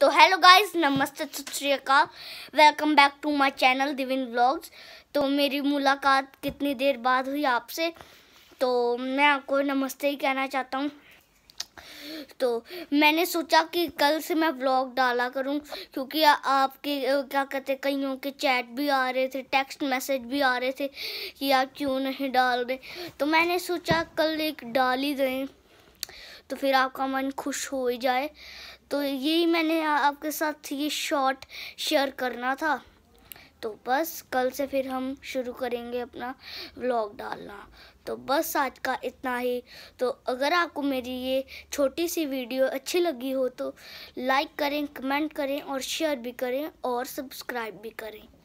तो hello guys नमस्ते सत welcome back to my channel Divine Blogs तो मेरी मुलाकात कितनी देर बाद हुई आपसे तो मैं आपको नमस्ते ही कहना चाहता हूँ तो मैंने सोचा कि कल से मैं ब्लॉग डाला करूं क्योंकि आपके क्या कहते कईयों के चैट भी आ रहे थे टेक्स्ट मैसेज भी आ रहे थे कि आप क्यों नहीं डाल रहे तो मैंने सोचा कल एक डाल ही दें तो फिर आपका मन खुश हो ही जाए तो यही मैंने आपके साथ ये शॉर्ट शेयर करना था तो बस कल से फिर हम शुरू करेंगे अपना व्लॉग डालना तो बस आज का इतना ही तो अगर आपको मेरी ये छोटी सी वीडियो अच्छी लगी हो तो लाइक करें कमेंट करें और शेयर भी करें और सब्सक्राइब भी करें